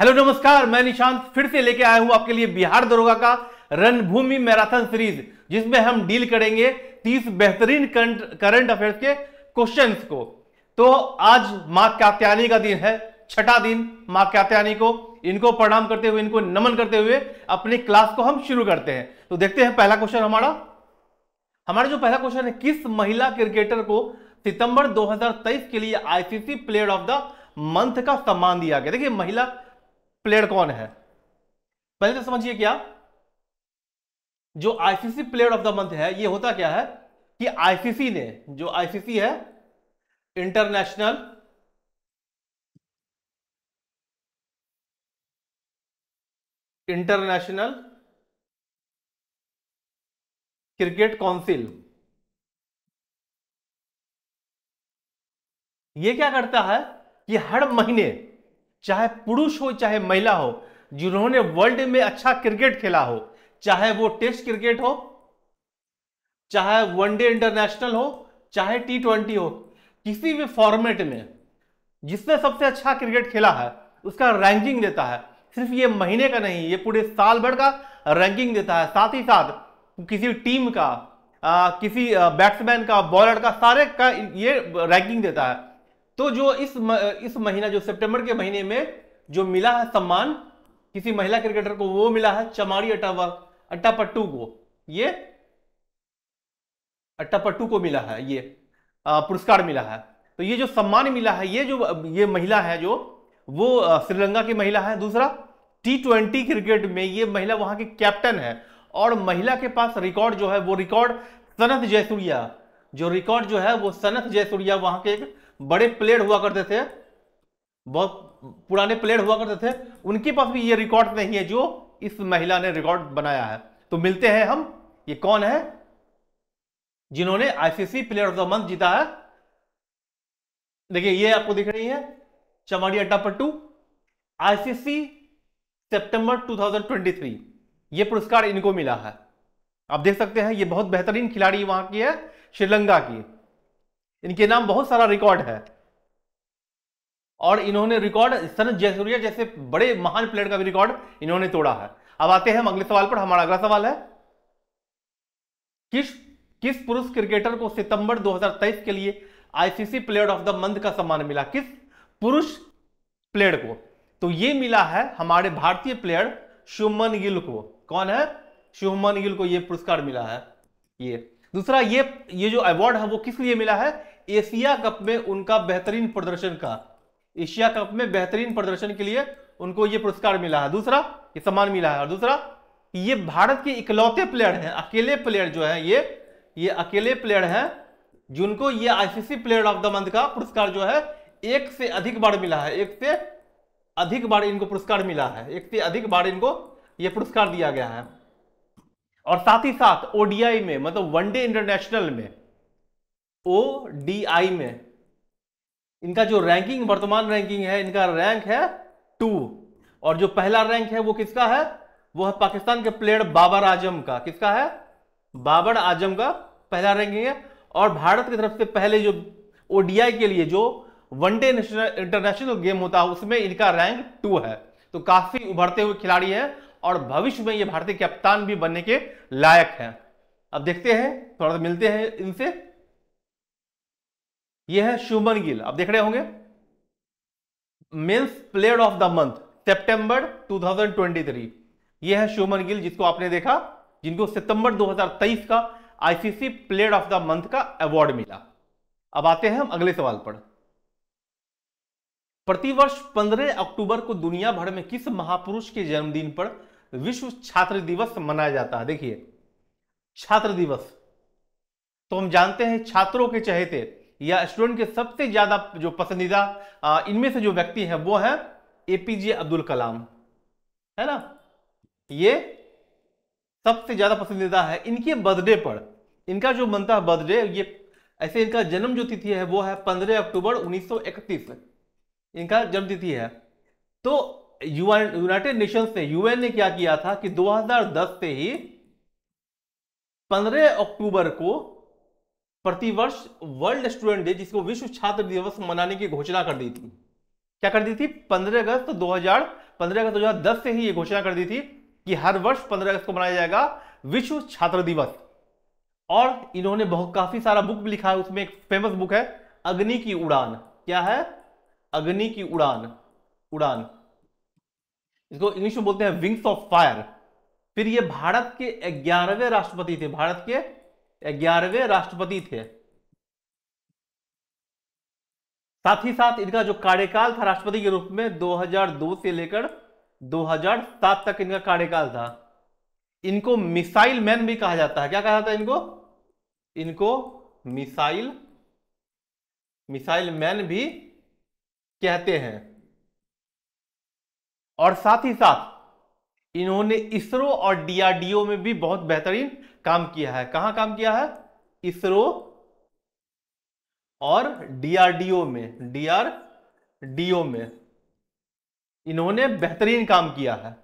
hello नमस्कार मैं निशांत फिर से लेके आया हूं आपके लिए बिहार दरोगा का रणभूमि मैराथन सीरीज जिसमें हम डील करेंगे 30 बेहतरीन करंट अफेयर्स के क्वेश्चंस को तो आज माँ कात्यानी का दिन है छठा दिन माँ कात्यानी को इनको प्रणाम करते हुए इनको नमन करते हुए अपनी क्लास को हम शुरू करते हैं तो देखते हैं पहला क्वेश्चन हमारा हमारा जो पहला क्वेश्चन है किस महिला क्रिकेटर को सितंबर 2023 के लिए ICC player of the month का सम्मान दिया गया देखिए महिला प्लेयर कौन है पहले तो समझिए क्या जो ICC player of the month है ये होता क्या है कि आईसीसी ने जो आईसीसी है इंटरनेशनल इंटरनेशनल क्रिकेट काउंसिल ये क्या करता है कि हर महीने चाहे पुरुष हो चाहे महिला हो जिन्होंने वर्ल्ड में अच्छा क्रिकेट खेला हो चाहे वो टेस्ट क्रिकेट हो चाहे वनडे इंटरनेशनल हो चाहे टी ट्वेंटी हो किसी भी फॉर्मेट में जिसने सबसे अच्छा क्रिकेट खेला है उसका रैंकिंग देता है सिर्फ ये महीने का नहीं ये पूरे साल भर का रैंकिंग देता है साथ ही साथ किसी टीम का आ, किसी बैट्समैन का बॉलर का सारे का ये रैंकिंग देता है तो जो इस म, इस महीना जो सितंबर के महीने में जो मिला है सम्मान किसी महिला क्रिकेटर को वो मिला है चमारी अटावा अट्टापट्टू को ये अट्टापट्टू को मिला है ये पुरस्कार मिला है तो ये जो सम्मान मिला है ये जो ये महिला है जो वो श्रीलंका की महिला है दूसरा टी ट्वेंटी क्रिकेट में ये महिला वहां की कैप्टन है और महिला के पास रिकॉर्ड जो है वो रिकॉर्ड सनत जयसूर्या जो रिकॉर्ड जो है वो सनत जयसूर्या वहां के एक बड़े प्लेयर हुआ करते थे बहुत पुराने प्लेयर हुआ करते थे उनके पास भी ये रिकॉर्ड नहीं है जो इस महिला ने रिकॉर्ड बनाया है तो मिलते हैं हम ये कौन है जिन्होंने ICC player of the month जीता है देखिए ये आपको दिख रही है चमाड़ी अड्डा पट्टू आईसीसी सितंबर 2023 ये पुरस्कार इनको मिला है आप देख सकते हैं ये बहुत बेहतरीन खिलाड़ी वहां की है श्रीलंका की इनके नाम बहुत सारा रिकॉर्ड है और इन्होंने रिकॉर्ड सन जयसूर्या जैसे बड़े महान प्लेयर का भी रिकॉर्ड इन्होंने तोड़ा है अब आते हैं हम अगले सवाल पर हमारा अगला सवाल है किस किस पुरुष क्रिकेटर को सितंबर 2023 के लिए ICC player of the month का सम्मान मिला किस पुरुष प्लेयर को तो ये मिला है हमारे भारतीय प्लेयर शुभमन गिल को कौन है शुभमन गिल को यह पुरस्कार मिला है ये दूसरा ये ये जो अवार्ड है वो किस लिए मिला है एशिया कप में उनका बेहतरीन प्रदर्शन का एशिया कप में बेहतरीन प्रदर्शन के लिए उनको ये पुरस्कार मिला है दूसरा ये सम्मान मिला है और दूसरा ये भारत के इकलौते प्लेयर हैं अकेले प्लेयर जो है ये ये अकेले प्लेयर हैं जिनको ये ICC player of the month का पुरस्कार जो है एक से अधिक बार मिला है एक से अधिक बार इनको पुरस्कार मिला है एक से अधिक बार इनको ये पुरस्कार दिया गया है और साथ ही साथ ओडीआई में मतलब वनडे इंटरनेशनल में आई में इनका जो रैंकिंग वर्तमान रैंकिंग है इनका रैंक है टू और जो पहला रैंक है वो किसका है वो है पाकिस्तान के प्लेयर बाबर आजम का किसका है बाबर आजम का पहला रैंकिंग है और भारत की तरफ से पहले जो ओडीआई के लिए जो वनडे इंटरनेशनल गेम होता है उसमें इनका रैंक टू है तो काफी उभरते हुए खिलाड़ी है और भविष्य में ये भारतीय कप्तान भी बनने के लायक हैं अब देखते हैं थोड़ा मिलते हैं इनसे ये है शुभमन गिल अब देख रहे होंगे men's player of the month सितंबर 2023 ये है शुभमन गिल जिसको आपने देखा जिनको सितंबर 2023 का ICC player of the month का अवार्ड मिला अब आते हैं हम अगले सवाल पर प्रतिवर्ष 15 अक्टूबर को दुनिया भर में किस महापुरुष के जन्मदिन पर विश्व छात्र दिवस मनाया जाता है देखिए छात्र दिवस तो हम जानते हैं छात्रों के चहेते या स्टूडेंट के सबसे ज्यादा जो पसंदीदा इनमें से जो व्यक्ति है वो है एपीजे अब्दुल कलाम है ना ये सबसे ज्यादा पसंदीदा है इनके बर्थडे पर इनका जो बनता है बर्थडे ये ऐसे इनका जन्म जो तिथि है वो है पंद्रह अक्टूबर 1931 इनका जन्म तिथि है तो यूनाइटेड नेशंस ने यूएन ने क्या किया था कि 2010 से ही 15 अक्टूबर को प्रतिवर्ष वर्ल्ड स्टूडेंट डे जिसको विश्व छात्र दिवस मनाने की घोषणा कर दी थी क्या कर दी थी 15 अगस्त 2000 15 अगस्त 2010 से ही यह घोषणा कर दी थी कि हर वर्ष 15 अगस्त को मनाया जाएगा विश्व छात्र दिवस और इन्होंने बहुत काफी सारा बुक भी लिखा है उसमें एक फेमस बुक है अग्नि की उड़ान क्या है अग्नि की उड़ान उड़ान इसको इंग्लिश में बोलते हैं विंग्स ऑफ फायर फिर ये भारत के ग्यारहवें राष्ट्रपति थे भारत के ग्यारहवें राष्ट्रपति थे साथ ही साथ इनका जो कार्यकाल था राष्ट्रपति के रूप में 2002 से लेकर 2007 तक इनका कार्यकाल था इनको मिसाइल मैन भी कहा जाता है क्या कहा जाता है इनको इनको मिसाइल मिसाइल मैन भी कहते हैं और साथ ही साथ इन्होंने इसरो और डीआरडीओ में भी बहुत बेहतरीन काम किया है कहां काम किया है इसरो और डीआरडीओ में डीआरडीओ में इन्होंने बेहतरीन काम किया है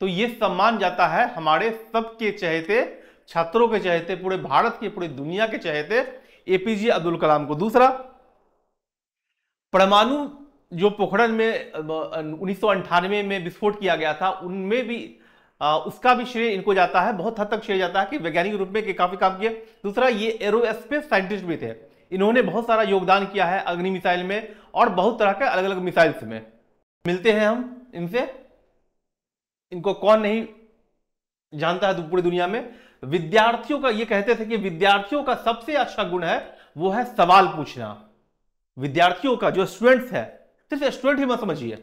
तो यह सम्मान जाता है हमारे सबके चहेते छात्रों के चहेते पूरे भारत के पूरे दुनिया के चहेते एपीजे अब्दुल कलाम को दूसरा परमाणु जो पोखरण में उन्नीस में विस्फोट किया गया था उनमें भी आ, उसका भी श्रेय इनको जाता है बहुत हद तक श्रेय जाता है कि वैज्ञानिक रूप में काफ़ी काम किया दूसरा ये एरोस्पेस साइंटिस्ट भी थे इन्होंने बहुत सारा योगदान किया है अग्नि मिसाइल में और बहुत तरह के अलग अलग मिसाइल्स में मिलते हैं हम इनसे इनको कौन नहीं जानता है पूरी दुनिया में विद्यार्थियों का ये कहते थे कि विद्यार्थियों का सबसे अच्छा गुण है वो है सवाल पूछना विद्यार्थियों का जो स्टूडेंट्स है सिर्फ स्टूडेंट ही मत समझिए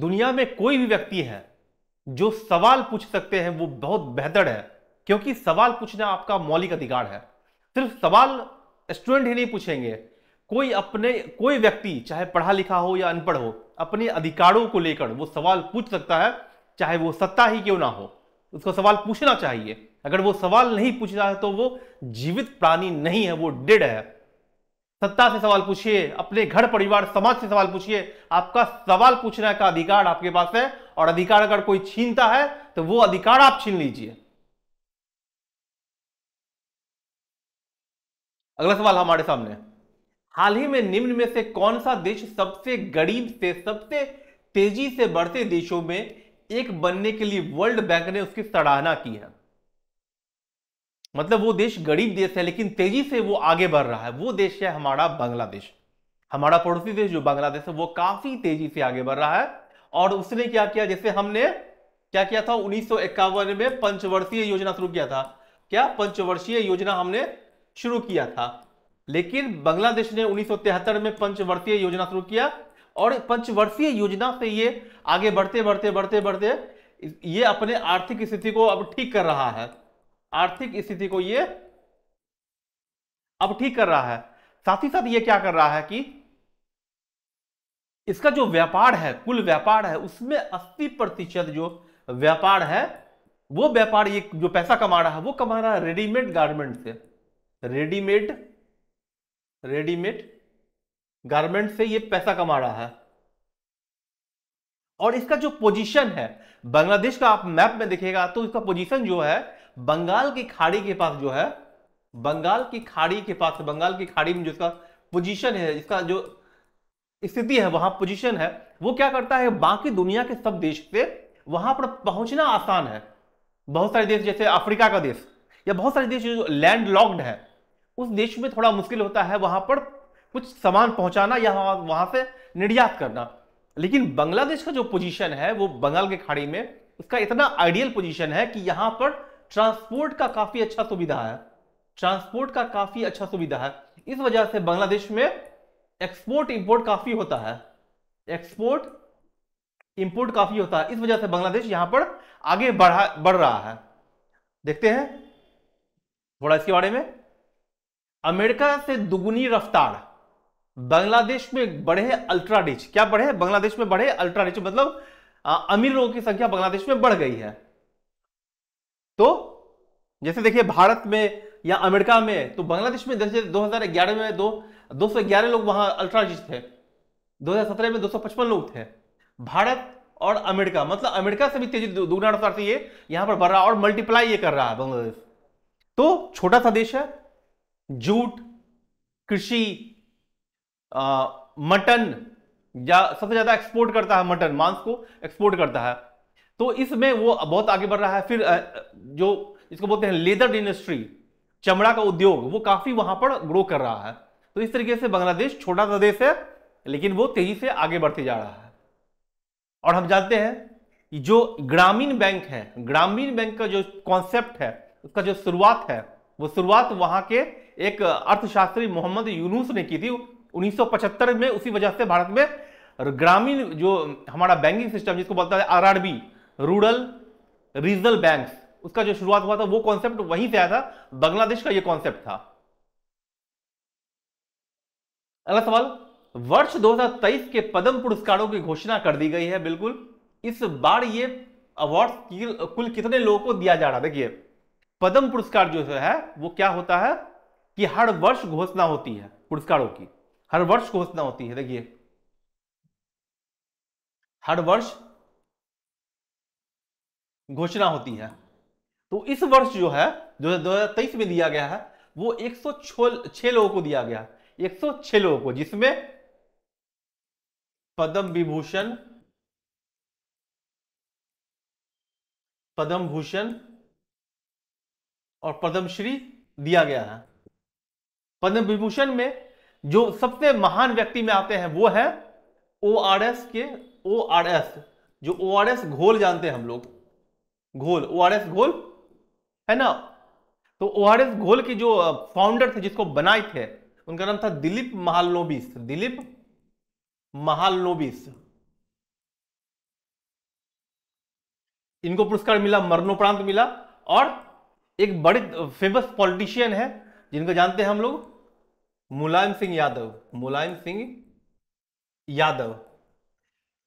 दुनिया में कोई भी व्यक्ति है जो सवाल पूछ सकते हैं वो बहुत बेहतर है क्योंकि सवाल पूछना आपका मौलिक अधिकार है सिर्फ सवाल स्टूडेंट ही नहीं पूछेंगे कोई अपने कोई व्यक्ति चाहे पढ़ा लिखा हो या अनपढ़ हो अपने अधिकारों को लेकर वो सवाल पूछ सकता है चाहे वो सत्ता ही क्यों ना हो उसको सवाल पूछना चाहिए अगर वो सवाल नहीं पूछ रहा है तो वो जीवित प्राणी नहीं है वो डेड है सत्ता से सवाल पूछिए अपने घर परिवार समाज से सवाल पूछिए आपका सवाल पूछने का अधिकार आपके पास है और अधिकार अगर कोई छीनता है तो वो अधिकार आप छीन लीजिए अगला सवाल हमारे सामने हाल ही में निम्न में से कौन सा देश सबसे गरीब से सबसे तेजी से बढ़ते देशों में एक बनने के लिए वर्ल्ड बैंक ने उसकी सराहना की है मतलब वो देश गरीब देश है लेकिन तेजी से वो आगे बढ़ रहा है वो देश है हमारा बांग्लादेश हमारा पड़ोसी देश जो बांग्लादेश है वो काफी तेजी से आगे बढ़ रहा है और उसने क्या किया जैसे हमने क्या किया था उन्नीस में पंचवर्षीय योजना शुरू किया था क्या पंचवर्षीय योजना हमने शुरू किया था लेकिन बांग्लादेश ने उन्नीस में पंचवर्षीय योजना शुरू किया और पंचवर्षीय योजना से ये आगे बढ़ते बढ़ते बढ़ते बढ़ते ये अपने आर्थिक स्थिति को अब ठीक कर रहा है आर्थिक स्थिति को ये अब ठीक कर रहा है साथ ही साथ ये क्या कर रहा है कि इसका जो व्यापार है कुल व्यापार है उसमें 80 प्रतिशत जो व्यापार है वो व्यापार ये जो पैसा कमा रहा है वो कमा रहा है रेडीमेड गारमेंट से रेडीमेड रेडीमेड गारमेंट से ये पैसा कमा रहा है और इसका जो पोजीशन है बांग्लादेश का आप मैप में देखेगा तो इसका पोजीशन जो है बंगाल की खाड़ी के पास जो है बंगाल की खाड़ी के पास बंगाल की खाड़ी में जो इसका पोजीशन है इसका जो स्थिति है वहां पोजीशन है वो क्या करता है बाकी दुनिया के सब देश से वहां पर पहुंचना आसान है बहुत सारे देश जैसे अफ्रीका का देश या बहुत सारे देश जो लैंड लॉक्ड है उस देश में थोड़ा मुश्किल होता है वहां पर कुछ सामान पहुंचाना या वहां से निर्यात करना लेकिन बांग्लादेश का जो पोजीशन है वो बंगाल की खाड़ी में उसका इतना आइडियल पोजीशन है कि यहाँ पर ट्रांसपोर्ट का काफी अच्छा सुविधा है ट्रांसपोर्ट का काफी अच्छा सुविधा है इस वजह से बांग्लादेश में एक्सपोर्ट इंपोर्ट काफी होता है एक्सपोर्ट इंपोर्ट काफी होता है इस वजह से बांग्लादेश यहां पर आगे बढ़ा बढ़ रहा है देखते हैं थोड़ा इसके बारे में अमेरिका से दुगुनी रफ्तार बांग्लादेश में बढ़े अल्ट्रा रिच क्या बढ़े बांग्लादेश में बढ़े अल्ट्रा रिच मतलब अमीर लोगों की संख्या बांग्लादेश में बढ़ गई है तो जैसे देखिए भारत में या अमेरिका में तो बांग्लादेश में जैसे 2011 में दो ग्यारह लोग वहां अल्ट्राजिस्ट थे 2017 में 255 लोग थे भारत और अमेरिका मतलब अमेरिका से भी तेजी दुगना रफ्तार से ये यहां पर बढ़ रहा और मल्टीप्लाई ये कर रहा है बांग्लादेश तो छोटा सा देश है जूट कृषि मटन या सबसे ज्यादा एक्सपोर्ट करता है मटन मांस को एक्सपोर्ट करता है तो इसमें वो बहुत आगे बढ़ रहा है फिर जो इसको बोलते हैं लेदर इंडस्ट्री चमड़ा का उद्योग वो काफी वहां पर ग्रो कर रहा है तो इस तरीके से बांग्लादेश छोटा सा देश है लेकिन वो तेजी से आगे बढ़ते जा रहा है और हम जानते हैं जो ग्रामीण बैंक है ग्रामीण बैंक का जो कॉन्सेप्ट है उसका जो शुरुआत है वो शुरुआत वहां के एक अर्थशास्त्री मोहम्मद यूनुस ने की थी 1975 में उसी वजह से भारत में ग्रामीण जो हमारा बैंकिंग सिस्टम जिसको बोलता है आरआरबी रूरल रीजनल बैंक उसका जो शुरुआत हुआ था वो कॉन्सेप्ट वहीं से आया था बांग्लादेश का ये कॉन्सेप्ट था अगला सवाल वर्ष 2023 के पद्म पुरस्कारों की घोषणा कर दी गई है बिल्कुल इस बार ये अवार्ड कुल कितने लोगों को दिया जा रहा देखिए पद्म पुरस्कार जो है वो क्या होता है कि हर वर्ष घोषणा होती है पुरस्कारों की हर वर्ष घोषणा होती है देखिए हर वर्ष घोषणा होती है तो इस वर्ष जो है जो दो हजार तेईस में दिया गया है वो एक सौ लोगों को दिया गया एक सौ छह लोगों को जिसमें पद्म विभूषण पद्म भूषण और पद्मश्री दिया गया है पद्म विभूषण में जो सबसे महान व्यक्ति में आते हैं वो है ओ आर एस के ओ आर एस जो ओ आर एस घोल जानते हैं हम लोग घोल ओ आर एस घोल है ना तो ओ आर एस घोल के जो फाउंडर थे जिसको बनाए थे उनका नाम था दिलीप महालनोबिस दिलीप महालोबिस इनको पुरस्कार मिला मरणोपरांत मिला और एक बड़े फेमस पॉलिटिशियन है जिनको जानते हैं हम लोग मुलायम सिंह यादव मुलायम सिंह यादव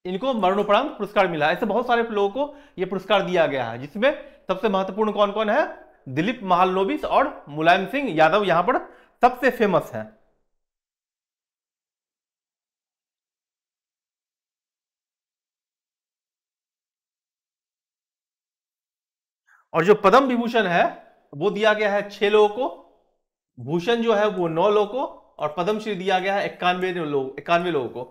इनको मरणोपरांत पुरस्कार मिला ऐसे बहुत सारे लोगों को यह पुरस्कार दिया गया है जिसमें सबसे महत्वपूर्ण कौन कौन है दिलीप महालोबिस और मुलायम सिंह यादव यहां पर सबसे फेमस है और जो पद्म विभूषण है वो दिया गया है छह लोगों को भूषण जो है वो नौ लोगों को और पद्मश्री दिया गया है इक्यानवे लोग इक्यानवे लोगों को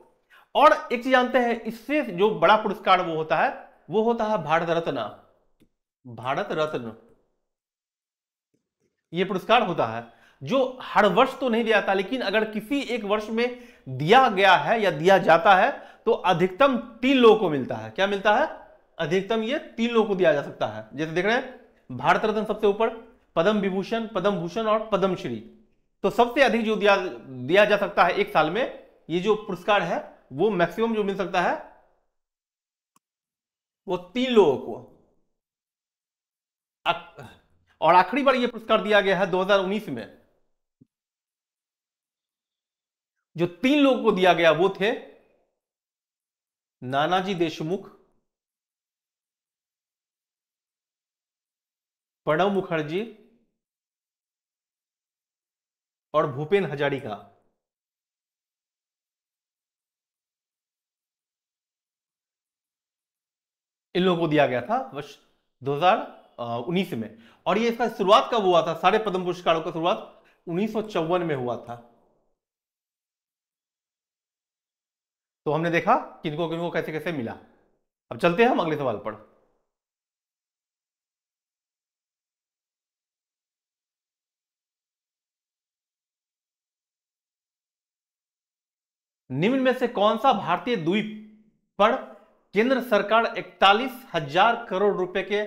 और एक चीज जानते हैं इससे जो बड़ा पुरस्कार वो होता है वो होता है भारत रत्न भारत रत्न ये पुरस्कार होता है जो हर वर्ष तो नहीं दिया जाता लेकिन अगर किसी एक वर्ष में दिया गया है या दिया जाता है तो अधिकतम तीन लोगों को मिलता है क्या मिलता है अधिकतम ये तीन लोगों को दिया जा सकता है जैसे देख रहे हैं भारत रत्न सबसे ऊपर पद्म विभूषण पद्म भूषण और पद्मश्री तो सबसे अधिक जो दिया दिया जा सकता है एक साल में ये जो पुरस्कार है वो मैक्सिमम जो मिल सकता है वो तीन लोगों को और आखिरी बार ये पुरस्कार दिया गया है 2019 में जो तीन लोगों को दिया गया वो थे नानाजी देशमुख प्रणव मुखर्जी और भूपेन का इन लोगों को दिया गया था वर्ष दो उन्नीस में और ये इसका शुरुआत कब हुआ था सारे पद्म पुरस्कारों का शुरुआत उन्नीस में हुआ था तो हमने देखा किनको किनको कैसे कैसे मिला अब चलते हैं हम अगले सवाल पर निम्न में से कौन सा भारतीय द्वीप पर केंद्र सरकार इकतालीस हजार करोड़ रुपए के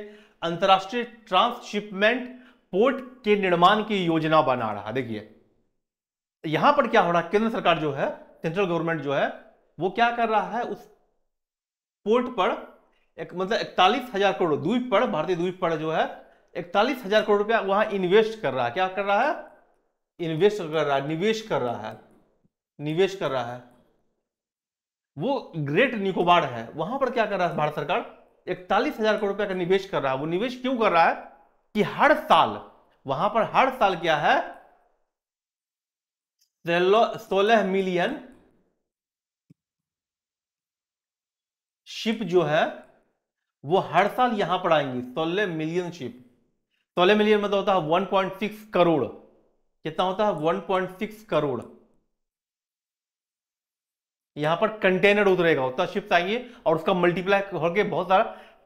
अंतर्राष्ट्रीय ट्रांसशिपमेंट पोर्ट के निर्माण की योजना बना रहा देखिए यहां पर क्या हो रहा है केंद्र सरकार जो है सेंट्रल गवर्नमेंट जो है वो क्या कर रहा है उस पोर्ट पर एक मतलब इकतालीस हजार करोड़ द्वीप पर भारतीय द्वीप पर जो है इकतालीस हजार करोड़ रुपया वहां इन्वेस्ट कर रहा है क्या कर रहा है इन्वेस्ट कर रहा है निवेश कर रहा है निवेश कर रहा है वो ग्रेट निकोबार है वहां पर क्या कर रहा है भारत सरकार इकतालीस हजार करोड़ रुपया का निवेश कर रहा है वो निवेश क्यों कर रहा है कि हर साल वहां पर हर साल क्या है सोलह मिलियन शिप जो है वो हर साल यहां पर आएंगी सोलह मिलियन शिप सोलह मिलियन मतलब होता है 1.6 करोड़ कितना होता है 1.6 करोड़ यहां पर कंटेनर उतरेगा उतना शिफ्ट आइए और उसका मल्टीप्लाई होकर बहुत सारा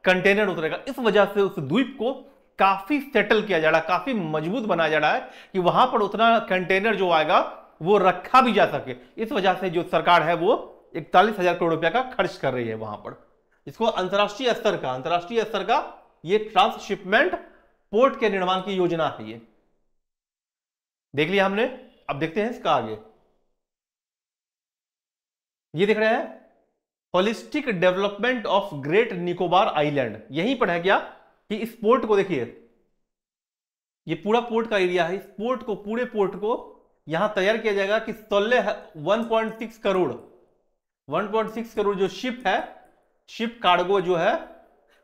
कंटेनर उतरेगा इस वजह से उस द्वीप को काफी सेटल किया जा रहा है काफी मजबूत बनाया जा रहा है कि वहां पर उतना कंटेनर जो आएगा वो रखा भी जा सके इस वजह से जो सरकार है वो इकतालीस हजार करोड़ रुपया का खर्च कर रही है वहां पर इसको अंतर्राष्ट्रीय स्तर का अंतर्राष्ट्रीय स्तर का ये ट्रांसशिपमेंट पोर्ट के निर्माण की योजना है ये देख लिया हमने अब देखते हैं इसका आगे ये देख रहे हैं holistic development of great Nicobar island यही पर है क्या कि इस पोर्ट को देखिए ये पूरा पोर्ट का एरिया है इस पोर्ट को पूरे पोर्ट को यहां तैयार किया जाएगा कि सोलह 1.6 करोड़ 1.6 करोड़ जो शिप है शिप कार्गो जो है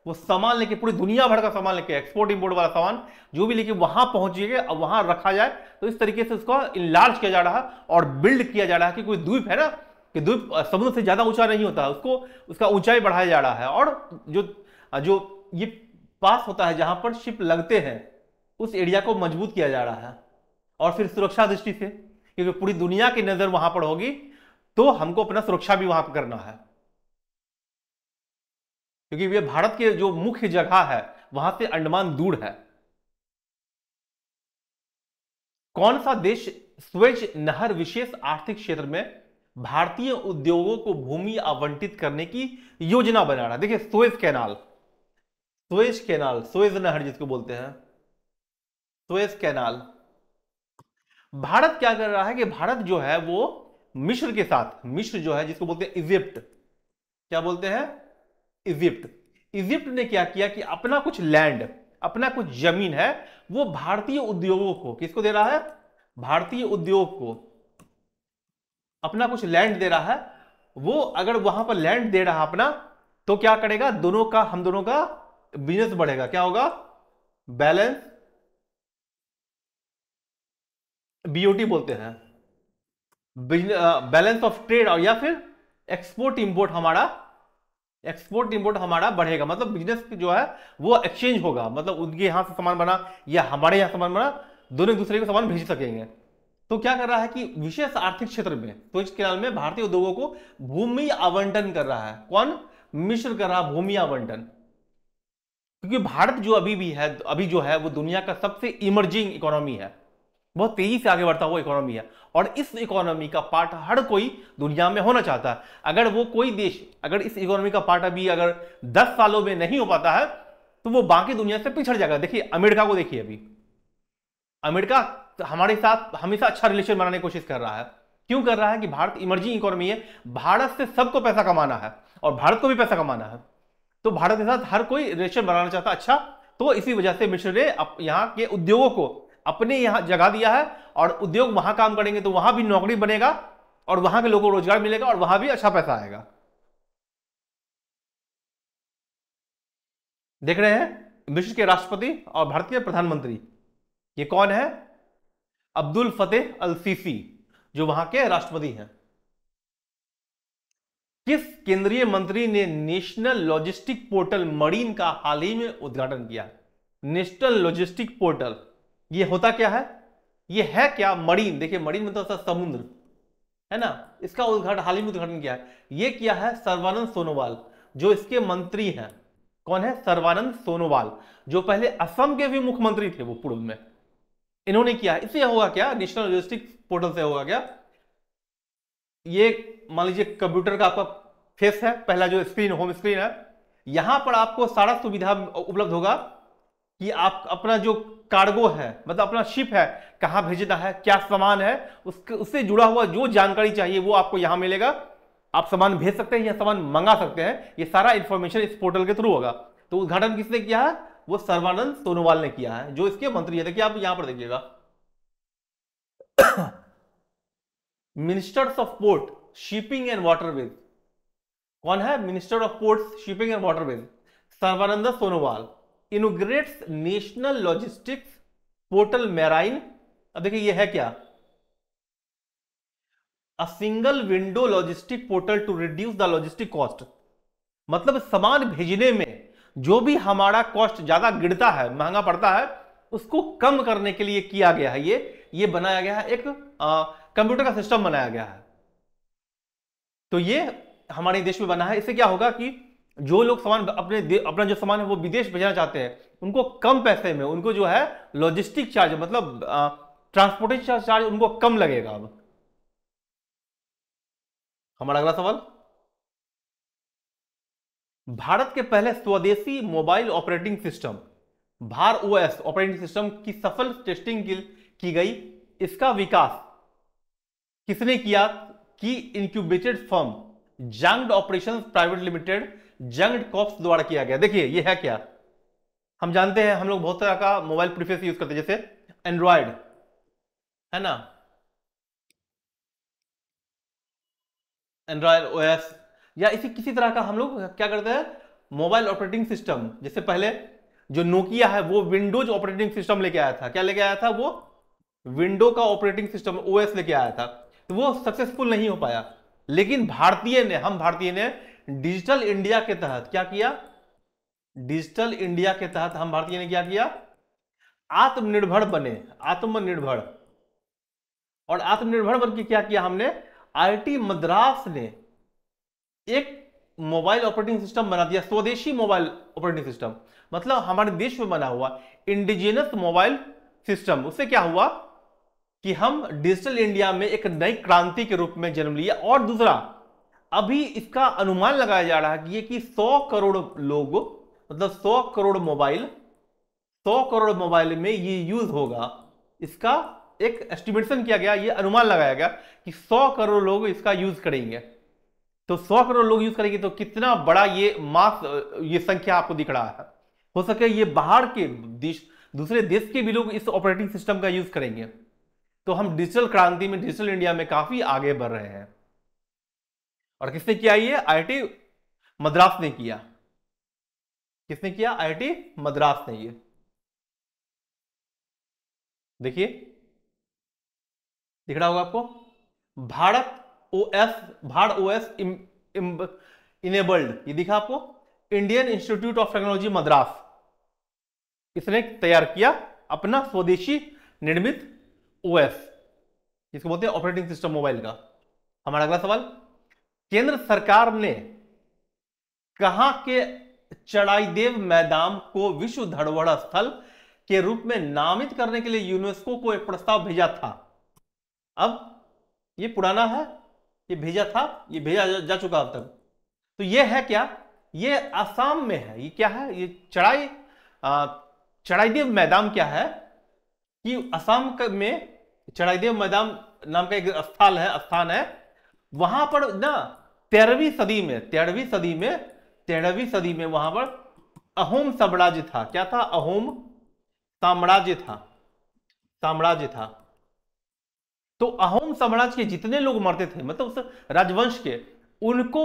वो सामान लेके पूरी दुनिया भर का सामान लेके एक्सपोर्ट इंपोर्ट वाला सामान जो भी लेके वहां पहुंचिएगा और वहां रखा जाए तो इस तरीके से उसको इनलार्ज किया जा रहा है और बिल्ड किया जा रहा है कि कोई द्वीप है ना कि द्वीप समुद्र से ज़्यादा ऊंचा नहीं होता उसको उसका ऊंचाई बढ़ाया जा रहा है और जो जो ये पास होता है जहां पर शिप लगते हैं उस एरिया को मजबूत किया जा रहा है और फिर सुरक्षा दृष्टि से क्योंकि पूरी दुनिया की नज़र वहां पर होगी तो हमको अपना सुरक्षा भी वहां पर करना है क्योंकि ये भारत के जो मुख्य जगह है वहां से अंडमान दूर है कौन सा देश स्वेज नहर विशेष आर्थिक क्षेत्र में भारतीय उद्योगों को भूमि आवंटित करने की योजना बना रहा है देखिए सोएज कैनाल सोएज कैनाल सोएज नहर जिसको बोलते हैं सोएज कैनाल भारत क्या कर रहा है कि भारत जो है वो मिश्र के साथ मिश्र जो है जिसको बोलते हैं इजिप्ट क्या बोलते हैं इजिप्ट इजिप्ट ने क्या किया कि अपना कुछ लैंड अपना कुछ जमीन है वो भारतीय उद्योगों को किसको दे रहा है भारतीय उद्योग को अपना कुछ लैंड दे रहा है वो अगर वहां पर लैंड दे रहा है अपना तो क्या करेगा दोनों का हम दोनों का बिजनेस बढ़ेगा क्या होगा बैलेंस बीओटी बोलते हैं बैलेंस ऑफ ट्रेड और या फिर एक्सपोर्ट इंपोर्ट हमारा एक्सपोर्ट इंपोर्ट हमारा बढ़ेगा मतलब बिजनेस जो है वो एक्सचेंज होगा मतलब उनके यहां से सामान बना या हमारे यहाँ सामान बना दोनों एक दूसरे को सामान भेज सकेंगे तो क्या कर रहा है कि विशेष आर्थिक क्षेत्र में तो इस केनाल में भारतीय उद्योगों को भूमि आवंटन कर रहा है कौन मिश्र कर रहा भूमि आवंटन क्योंकि भारत जो अभी भी है अभी जो है वो दुनिया का सबसे इमर्जिंग इकोनॉमी है बहुत तेजी से आगे बढ़ता हुआ इकोनॉमी है और इस इकोनॉमी का पार्ट हर कोई दुनिया में होना चाहता है अगर वो कोई देश अगर इस इकोनॉमी का पार्ट अभी अगर 10 सालों में नहीं हो पाता है तो वो बाकी दुनिया से पिछड़ जाएगा देखिए अमेरिका को देखिए अभी अमेरिका तो हमारे साथ हमेशा अच्छा रिलेशन बनाने की कोशिश कर रहा है क्यों कर रहा है कि भारत इमर्जिंग इकोनॉमी है भारत से सबको पैसा कमाना है और भारत को भी पैसा कमाना है तो भारत के साथ हर कोई रिलेशन बनाना चाहता अच्छा तो इसी वजह से मिश्र ने यहाँ के उद्योगों को अपने यहाँ जगह दिया है और उद्योग वहां काम करेंगे तो वहां भी नौकरी बनेगा और वहां के लोगों को रोजगार मिलेगा और वहां भी अच्छा पैसा आएगा देख रहे हैं मिश्र के राष्ट्रपति और भारत के प्रधानमंत्री ये कौन है अब्दुल फतेह अल सीसी जो वहां के राष्ट्रपति हैं किस केंद्रीय मंत्री ने नेशनल लॉजिस्टिक पोर्टल मरीन का हाल ही में उद्घाटन किया नेशनल लॉजिस्टिक पोर्टल ये होता क्या है ये है क्या मरीन देखिए मरीन मतलब तो समुद्र है ना इसका उद्घाटन हाल ही में उद्घाटन किया है ये किया है सर्वानंद सोनोवाल जो इसके मंत्री हैं कौन है सर्वानंद सोनोवाल जो पहले असम के भी मुख्यमंत्री थे वो पूर्व में इन्होंने किया इससे होगा क्या नेशनल लॉजिस्टिक पोर्टल से होगा क्या ये मान लीजिए कंप्यूटर का आपका फेस है पहला जो स्क्रीन होम स्क्रीन है यहां पर आपको सारा सुविधा उपलब्ध होगा कि आप अपना जो कार्गो है मतलब अपना शिप है कहाँ भेजना है क्या सामान है उसके उससे जुड़ा हुआ जो जानकारी चाहिए वो आपको यहां मिलेगा आप सामान भेज सकते हैं या सामान मंगा सकते हैं ये सारा इंफॉर्मेशन इस पोर्टल के थ्रू होगा तो उद्घाटन किसने किया है वो सर्वानंद सोनोवाल ने किया है जो इसके मंत्री है देखिए आप यहां पर देखिएगा ministers of port shipping and waterways कौन है minister of port shipping and waterways Sarbananda Sonowal inaugurates national logistics portal marine अब देखिए यह है क्या a single window logistic portal to reduce the logistic cost मतलब सामान भेजने में जो भी हमारा कॉस्ट ज्यादा गिरता है महंगा पड़ता है उसको कम करने के लिए किया गया है ये ये बनाया गया है एक कंप्यूटर का सिस्टम बनाया गया है तो ये हमारे देश में बना है इससे क्या होगा कि जो लोग सामान अपने अपना जो सामान है वो विदेश भेजना चाहते हैं उनको कम पैसे में उनको जो है लॉजिस्टिक चार्ज मतलब ट्रांसपोर्टेशन चार्ज उनको कम लगेगा अब हमारा अगला सवाल भारत के पहले स्वदेशी mobile operating system Bhar OS operating system की सफल टेस्टिंग की गई इसका विकास किसने किया की इंक्यूबेटेड फर्म जंगड ऑपरेशन प्राइवेट लिमिटेड जंगड कॉप्स द्वारा किया गया देखिए ये है क्या हम जानते हैं हम लोग बहुत तरह का मोबाइल प्रीफेस यूज करते हैं जैसे एंड्रॉयड है ना एंड्रॉयड ओएस या इसी किसी तरह का हम लोग क्या करते हैं मोबाइल ऑपरेटिंग सिस्टम जैसे पहले जो नोकिया है वो विंडोज ऑपरेटिंग सिस्टम लेके आया था क्या लेके आया था वो विंडो का ऑपरेटिंग सिस्टम ओएस लेके आया था तो वो सक्सेसफुल नहीं हो पाया लेकिन भारतीय ने हम भारतीय ने डिजिटल इंडिया के तहत क्या किया डिजिटल इंडिया के तहत हम भारतीय ने क्या किया आत्मनिर्भर बने आत्मनिर्भर और आत्मनिर्भर बन के क्या किया हमने आईटी मद्रास ने एक मोबाइल ऑपरेटिंग सिस्टम बना दिया स्वदेशी मोबाइल ऑपरेटिंग सिस्टम मतलब हमारे देश में बना हुआ इंडिजिनस मोबाइल सिस्टम उससे क्या हुआ कि हम डिजिटल इंडिया में एक नई क्रांति के रूप में जन्म लिया और दूसरा अभी इसका अनुमान लगाया जा रहा है कि ये कि 100 करोड़ लोग मतलब 100 करोड़ मोबाइल 100 करोड़ मोबाइल में ये यूज होगा इसका एक एस्टिमेशन किया गया ये अनुमान लगाया गया कि 100 करोड़ लोग इसका यूज करेंगे तो 100 करोड़ लोग यूज करेंगे तो कितना बड़ा ये मास ये संख्या आपको दिख रहा है हो सके ये बाहर के देश दूसरे देश के भी लोग इस ऑपरेटिंग सिस्टम का यूज करेंगे तो हम डिजिटल क्रांति में डिजिटल इंडिया में काफी आगे बढ़ रहे हैं और किसने किया ये आईआईटी मद्रास ने किया किसने किया आईआईटी मद्रास ने ये देखिए दिख रहा होगा आपको भारत ओ एस भाड़ ओ एस इनेबल्ड ये दिखा आपको Indian institute of technology Madras इसने तैयार किया अपना स्वदेशी निर्मित ओएस जिसको बोलते हैं ऑपरेटिंग सिस्टम मोबाइल का हमारा अगला सवाल केंद्र सरकार ने कहा के चढ़ाईदेव मैदान को विश्व धरोहर स्थल के रूप में नामित करने के लिए यूनेस्को को एक प्रस्ताव भेजा था अब ये पुराना है ये भेजा था ये भेजा जा, जा चुका अब तक तो ये है क्या ये आसाम में है ये क्या है ये चढ़ाई चढ़ाईदेव मैदान क्या है कि असम में चढ़ाईदेव मैदान नाम का एक स्थल है स्थान है वहां पर ना तेरहवीं सदी में तेरहवीं सदी में तेरहवीं सदी में वहां पर अहोम साम्राज्य था क्या था अहोम साम्राज्य था साम्राज्य था तो अहोम साम्राज्य के जितने लोग मरते थे मतलब उस राजवंश के उनको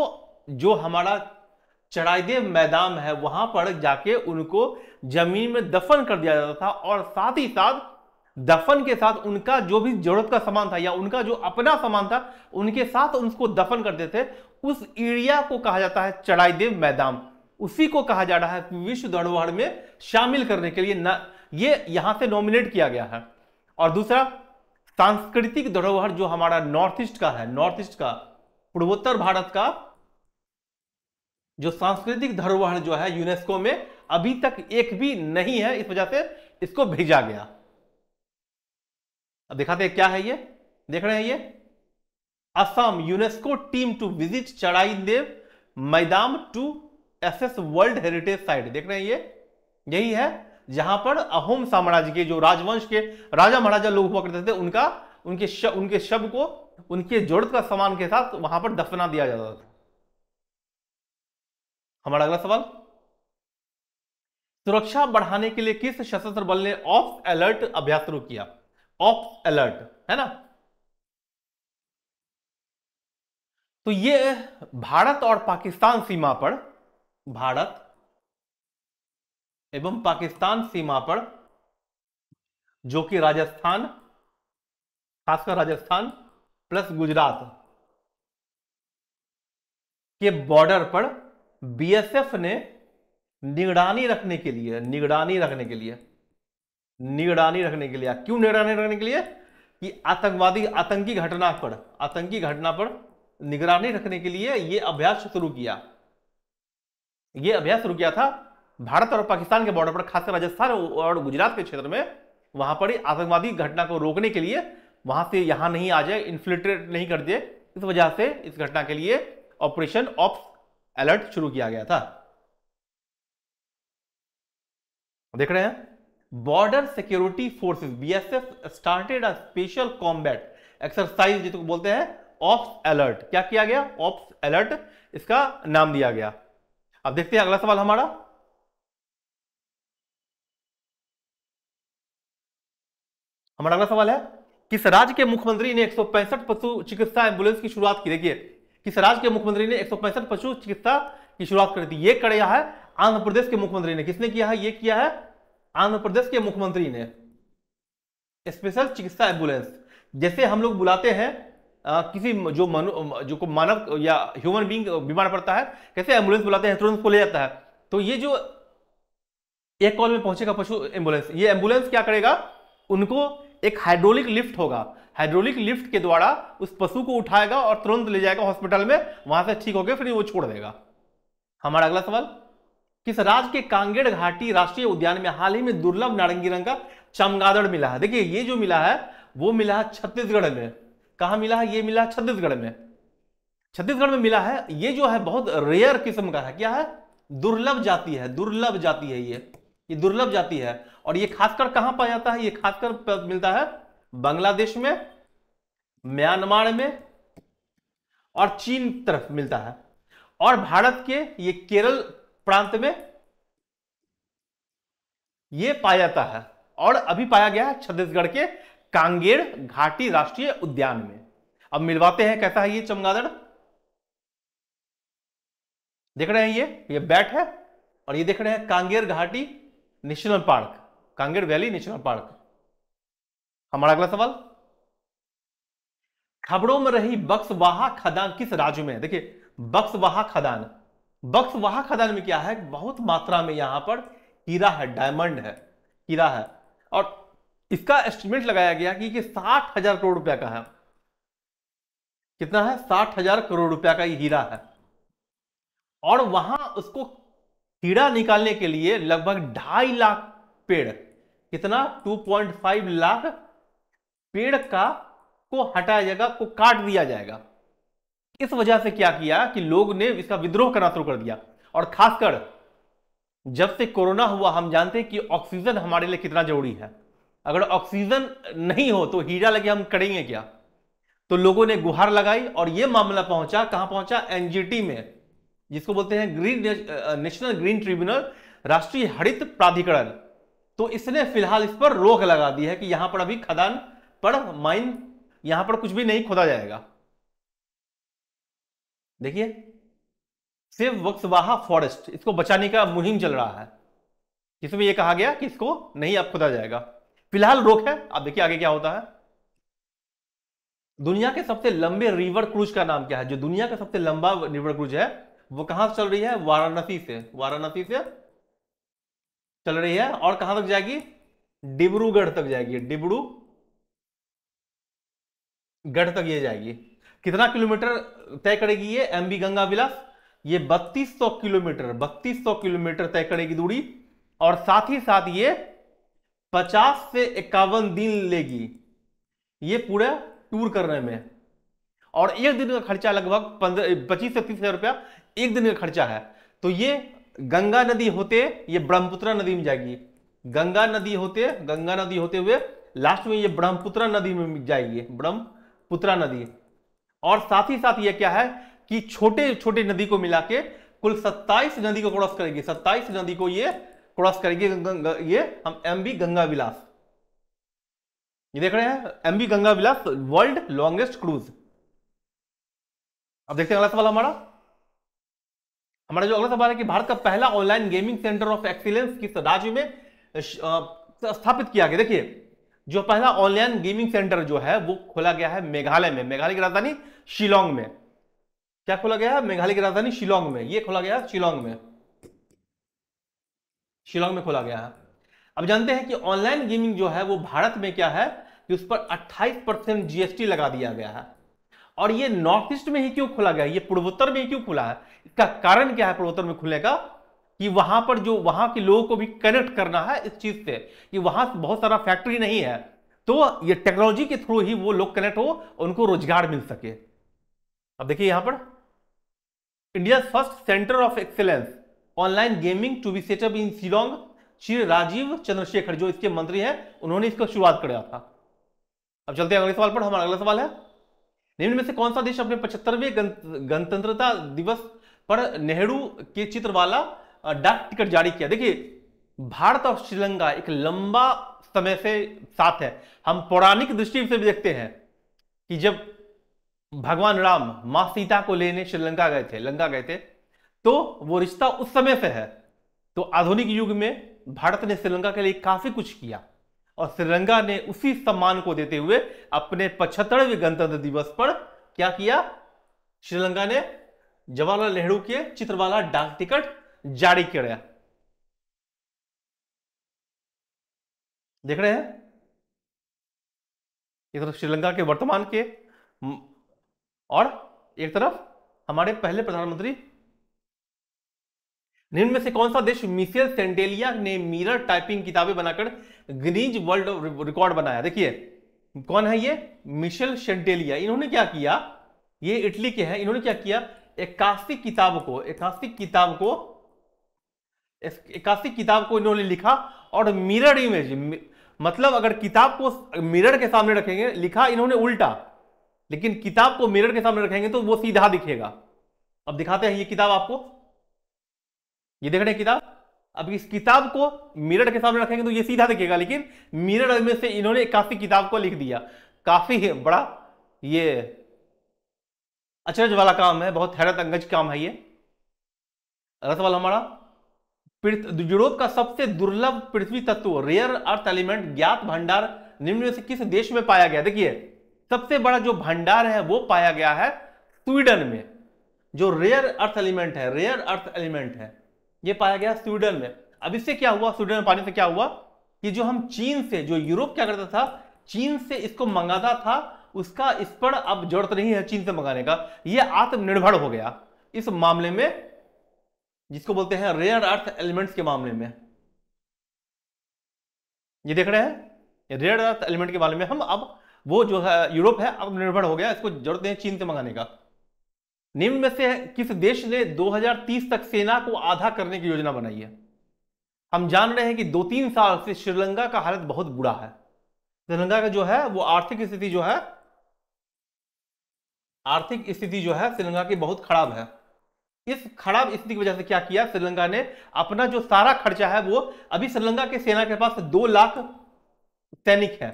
जो हमारा देव मैदान है वहां पर जाके उनको जमीन में दफन कर दिया जाता था और साथ ही साथ दफन के साथ उनका जो भी जरूरत का सामान था या उनका जो अपना सामान था उनके साथ उनको दफन करते थे उस एरिया को कहा जाता है देव मैदान उसी को कहा जा रहा है विश्व धरोहर में शामिल करने के लिए न ये यहां से नॉमिनेट किया गया है और दूसरा सांस्कृतिक धरोहर जो हमारा नॉर्थ ईस्ट का है नॉर्थ ईस्ट का पूर्वोत्तर भारत का जो सांस्कृतिक धरोहर जो है यूनेस्को में अभी तक एक भी नहीं है इस वजह से इसको भेजा गया अब दिखाते हैं क्या है ये देख रहे हैं ये Assam UNESCO team to visit Charaideo Maidam to as world heritage site देख रहे हैं ये यही है जहां पर अहोम साम्राज्य के जो राजवंश के राजा महाराजा लोग हुआ करते थे उनका उनके श, उनके शब को उनके जरूरत का सामान के साथ वहां पर दफना दिया जाता था हमारा अगला सवाल सुरक्षा बढ़ाने के लिए किस सशस्त्र बल ने ऑफ अलर्ट अभ्यास शुरू किया ऑफ अलर्ट है ना तो ये भारत और पाकिस्तान सीमा पर भारत एवं पाकिस्तान सीमा पर जो कि राजस्थान खासकर राजस्थान प्लस गुजरात के बॉर्डर पर बीएसएफ ने निगरानी रखने के लिए निगरानी रखने के लिए निगरानी रखने के लिए क्यों निगरानी रखने के लिए कि आतंकवादी आतंकी घटना पर आतंकी घटना पर निगरानी रखने के लिए यह अभ्यास शुरू किया यह अभ्यास शुरू किया था भारत और पाकिस्तान के बॉर्डर पर खासकर राजस्थान और गुजरात के क्षेत्र में वहां पर आतंकवादी घटना को रोकने के लिए वहां से यहां नहीं आ जाए इन्फिल्ट्रेट नहीं कर दे इस वजह से इस घटना के लिए ऑपरेशन ऑप्स अलर्ट शुरू किया गया था देख रहे हैं border security forces BSF started a special combat exercise जिसको बोलते हैं ऑप्स अलर्ट क्या किया गया ऑप्स अलर्ट इसका नाम दिया गया अब देखते हैं अगला सवाल हमारा हमारा अगला सवाल है किस राज्य के मुख्यमंत्री ने एक पशु चिकित्सा एम्बुलेंस की शुरुआत की देखिए किस राज्य के मुख्यमंत्री ने एक पशु चिकित्सा की शुरुआत कर दी ये कड़िया है आंध्र प्रदेश के मुख्यमंत्री ने किसने किया है ये किया है आंध्र प्रदेश के मुख्यमंत्री ने स्पेशल चिकित्सा एम्बुलेंस जैसे हम लोग बुलाते हैं आ, किसी जो मनु जो को मानव या ह्यूमन बीइंग बीमार पड़ता है कैसे एम्बुलेंस बुलाते हैं तुरंत को ले जाता है तो ये जो एक कॉल में पहुंचेगा पशु एम्बुलेंस ये एम्बुलेंस क्या करेगा उनको एक हाइड्रोलिक लिफ्ट होगा हाइड्रोलिक लिफ्ट के द्वारा उस पशु को उठाएगा और तुरंत ले जाएगा हॉस्पिटल में वहां से ठीक होकर फिर वो छोड़ देगा हमारा अगला सवाल किस राज्य के कांगेड़ घाटी राष्ट्रीय उद्यान में हाल ही में दुर्लभ नारंगी रंग का चमगादड़ मिला है देखिए ये जो मिला है वो मिला है छत्तीसगढ़ में कहा मिला है ये मिला है छत्तीसगढ़ में छत्तीसगढ़ में मिला है ये जो है बहुत रेयर किस्म का है क्या है दुर्लभ जाति है दुर्लभ जाति है ये ये दुर्लभ जाति है और ये खासकर कहां पाया जाता है ये खासकर मिलता है बांग्लादेश में म्यांमार में और चीन तरफ मिलता है और भारत के ये केरल प्रांत में ये पाया जाता है और अभी पाया गया है छत्तीसगढ़ के कांगेर घाटी राष्ट्रीय उद्यान में अब मिलवाते हैं कैसा है ये चमगादड़ देख रहे हैं ये ये बैट है और ये देख रहे हैं कांगेर घाटी national park Kanger valley national park हमारा अगला सवाल खबरों में रही बक्सवाहा खदान किस राज्य में है देखिए बक्सवाहा खदान बक्सवाहा खदान में क्या है बहुत मात्रा में यहां पर हीरा है डायमंड है हीरा है और इसका एस्टिमेट लगाया गया कि साठ हजार करोड़ रुपया का है कितना है साठ हजार करोड़ रुपया का ये हीरा है और वहां उसको कीड़ा निकालने के लिए लगभग ढाई लाख पेड़ कितना 2.5 लाख पेड़ का को हटाया जाएगा को काट दिया जाएगा इस वजह से क्या किया कि लोग ने इसका विद्रोह करना शुरू कर दिया और खासकर जब से कोरोना हुआ हम जानते हैं कि ऑक्सीजन हमारे लिए कितना जरूरी है अगर ऑक्सीजन नहीं हो तो हीरा लगे हम करेंगे क्या तो लोगों ने गुहार लगाई और यह मामला पहुंचा कहां पहुंचा एनजीटी में जिसको बोलते हैं ग्रीन नेशनल ग्रीन ट्रिब्यूनल राष्ट्रीय हरित प्राधिकरण तो इसने फिलहाल इस पर रोक लगा दी है कि यहां पर अभी खदान पर माइन यहां पर कुछ भी नहीं खोदा जाएगा देखिए सिर्फ वक्सवाहा फॉरेस्ट इसको बचाने का मुहिम चल रहा है इसमें यह कहा गया कि इसको नहीं अब खोदा जाएगा फिलहाल रोक है आप देखिए आगे क्या होता है दुनिया के सबसे लंबे रिवर क्रूज का नाम क्या है जो दुनिया का सबसे लंबा रिवर क्रूज है वो कहां से चल रही है वाराणसी से वाराणसी से चल रही है और कहां तक जाएगी डिब्रूगढ़ तक जाएगी डिब्रू गढ़ तक ये जाएगी कितना किलोमीटर तय करेगी ये एम बी गंगा विलास ये 3200 किलोमीटर 3200 किलोमीटर तय करेगी दूरी और साथ ही साथ ये 50 से इक्यावन दिन लेगी ये पूरा टूर करने में और एक दिन का खर्चा लगभग पच्चीस से तीस हजार रुपया एक दिन का खर्चा है तो ये गंगा नदी होते ये ब्रह्मपुत्र नदी में जाएगी गंगा नदी होते गंगा नदी होते हुए लास्ट में ये ब्रह्मपुत्र नदी में जाएगी ब्रह्मपुत्रा नदी और साथ ही साथ ये क्या है कि छोटे छोटे नदी को मिला के कुल 27 नदी को क्रॉस करेगी 27 नदी को ये क्रॉस करेगी ये हम एम बी गंगा विलास ये देख रहे हैं M B Ganga Vilas world longest cruise अब देखते हैं अगला सवाल हमारा हमारा जो अगला सवाल है कि भारत का पहला online gaming centre of excellence किस राज्य में स्थापित किया गया देखिए जो पहला ऑनलाइन गेमिंग सेंटर जो है वो खोला गया है मेघालय में मेघालय की राजधानी शिलोंग में क्या खोला गया है मेघालय की राजधानी शिलोंग में ये खोला गया है शिलोंग में शिलोंग में खोला गया है अब जानते हैं कि ऑनलाइन गेमिंग जो है वो भारत में क्या है कि उस पर 28 परसेंट जीएसटी लगा दिया गया है और ये नॉर्थ ईस्ट में ही क्यों खुला गया ये पूर्वोत्तर में ही क्यों खुला है इसका कारण क्या है पूर्वोत्तर में खुलने का कि वहां पर जो वहां के लोगों को भी कनेक्ट करना है इस चीज से कि वहां बहुत सारा फैक्ट्री नहीं है तो ये टेक्नोलॉजी के थ्रू ही वो लोग कनेक्ट हो उनको रोजगार मिल सके अब देखिए यहां पर India first centre of excellence online gaming to be set up in Shillong Shri Rajeev Chandrasekhar जो इसके मंत्री हैं उन्होंने इसका शुरुआत कराया था अब चलते हैं अगले सवाल पर हमारा अगला सवाल है निम्न में से कौन सा देश अपने पचहत्तरवें गणतंत्रता दिवस पर नेहरू के चित्र वाला डाक टिकट जारी किया देखिए भारत और श्रीलंका एक लंबा समय से साथ है हम पौराणिक दृष्टि से भी देखते हैं कि जब भगवान राम मां सीता को लेने श्रीलंका गए थे लंका गए थे तो वो रिश्ता उस समय से है तो आधुनिक युग में भारत ने श्रीलंका के लिए काफी कुछ किया और श्रीलंका ने उसी सम्मान को देते हुए अपने पचहत्तरवें गणतंत्र दिवस पर क्या किया श्रीलंका ने जवाहरलाल नेहरू के चित्र वाला डाक टिकट जारी किया देख रहे हैं एक तरफ श्रीलंका के वर्तमान के और एक तरफ हमारे पहले प्रधानमंत्री निम्न में से कौन सा देश मिसेल सेंडेलिया ने मिरर टाइपिंग किताबें बनाकर ग्रीज वर्ल्ड रिकॉर्ड बनाया देखिए कौन है ये मिशेल शेंटेलिया इन्होंने क्या किया ये इटली के हैं इन्होंने क्या किया एकासी किताब को एकासी किताब को एकासी किताब को इन्होंने लिखा और मिरर इमेज मतलब अगर किताब को मिरर के सामने रखेंगे लिखा इन्होंने उल्टा लेकिन किताब को मिरर के सामने रखेंगे तो वो सीधा दिखेगा अब दिखाते हैं ये किताब आपको ये देख रहे हैं किताब अब इस किताब को मिरर के सामने रखेंगे तो ये सीधा दिखेगा लेकिन मिरर में से इन्होंने काफी किताब को लिख दिया काफी बड़ा ये अचरज वाला काम है बहुत हैरत अंगज काम है ये रसवाल हमारा यूरोप का सबसे दुर्लभ पृथ्वी तत्व रेयर अर्थ एलिमेंट ज्ञात भंडार निम्न में से किस देश में पाया गया देखिए सबसे बड़ा जो भंडार है वो पाया गया है स्वीडन में जो रेयर अर्थ एलिमेंट है रेयर अर्थ एलिमेंट है ये पाया गया स्वीडन में अब इससे क्या हुआ स्वीडन में पाने से क्या हुआ कि जो हम चीन से जो यूरोप क्या करता था चीन से इसको मंगाता था उसका पर अब जरूरत नहीं है चीन से मंगाने का यह आत्मनिर्भर हो गया इस मामले में जिसको बोलते हैं रेयर अर्थ एलिमेंट्स के मामले में ये देख रहे हैं रेयर अर्थ एलिमेंट के मामले में हम अब वो जो है यूरोप है अब निर्भर हो गया इसको जरूरत नहीं चीन से मंगाने का निम्न में से किस देश ने 2030 तक सेना को आधा करने की योजना बनाई है हम जान रहे हैं कि दो तीन साल से श्रीलंका का हालत बहुत बुरा है श्रीलंका का जो है वो आर्थिक स्थिति जो है आर्थिक स्थिति जो है श्रीलंका की बहुत खराब है इस खराब स्थिति की वजह से क्या किया श्रीलंका ने अपना जो सारा खर्चा है वो अभी श्रीलंका के सेना के पास दो लाख सैनिक है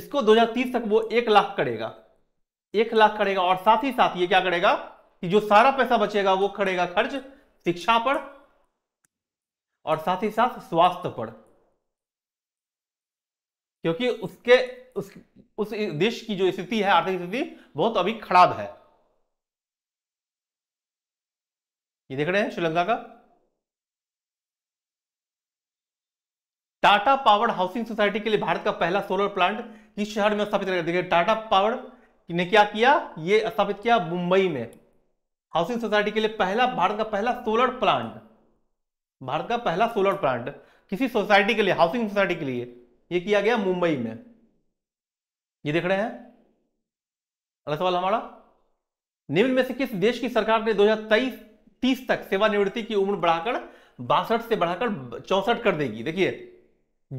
इसको 2030 तक वो एक लाख करेगा एक लाख करेगा और साथ ही साथ ये क्या करेगा कि जो सारा पैसा बचेगा वो करेगा खर्च शिक्षा पर और साथ ही साथ स्वास्थ्य पर क्योंकि उसके उस उस देश की जो स्थिति है आर्थिक स्थिति बहुत अभी खराब है ये देख रहे हैं श्रीलंका का टाटा पावर हाउसिंग सोसाइटी के लिए भारत का पहला सोलर प्लांट किस शहर में स्थापित किया देखिए टाटा पावर ने क्या किया ये स्थापित किया मुंबई में हाउसिंग सोसाइटी के लिए पहला भारत का पहला सोलर प्लांट भारत का पहला सोलर प्लांट किसी सोसाइटी के लिए हाउसिंग सोसाइटी के लिए यह किया गया मुंबई में ये देख रहे हैं अगला सवाल हमारा निम्न में से किस देश की सरकार ने दो हजार तक सेवानिवृत्ति की उम्र बढ़ाकर बासठ से बढ़ाकर चौसठ कर देगी देखिए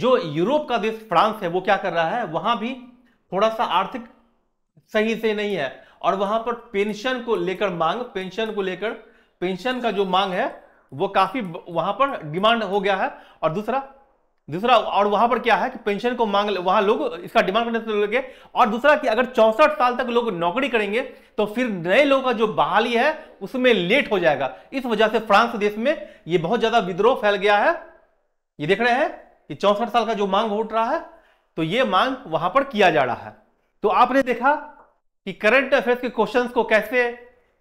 जो यूरोप का देश फ्रांस है वो क्या कर रहा है वहां भी थोड़ा सा आर्थिक सही से नहीं है और वहां पर पेंशन को लेकर मांग पेंशन को लेकर पेंशन का जो मांग है वो काफी वहां पर डिमांड हो गया है और दूसरा दूसरा और वहां पर क्या है कि पेंशन को मांग वहां लोग इसका डिमांड करने से लगे और दूसरा कि अगर चौसठ साल तक लोग नौकरी करेंगे तो फिर नए लोगों का जो बहाली है उसमें लेट हो जाएगा इस वजह से फ्रांस देश में ये बहुत ज्यादा विद्रोह फैल गया है ये देख रहे हैं कि चौसठ साल का जो मांग उठ रहा है तो ये मांग वहां पर किया जा रहा है तो आपने देखा कि करंट अफेयर्स के क्वेश्चंस को कैसे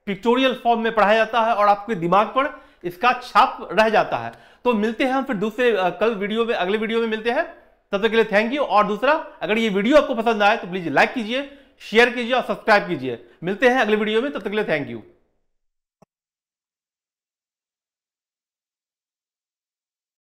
पिक्टोरियल फॉर्म में पढ़ाया जाता है और आपके दिमाग पर इसका छाप रह जाता है तो मिलते हैं हम फिर दूसरे कल वीडियो में अगले वीडियो में मिलते हैं तब तक के लिए थैंक यू और दूसरा अगर ये वीडियो आपको पसंद आए तो प्लीज लाइक कीजिए शेयर कीजिए और सब्सक्राइब कीजिए मिलते हैं अगले वीडियो में तब तक के लिए थैंक यू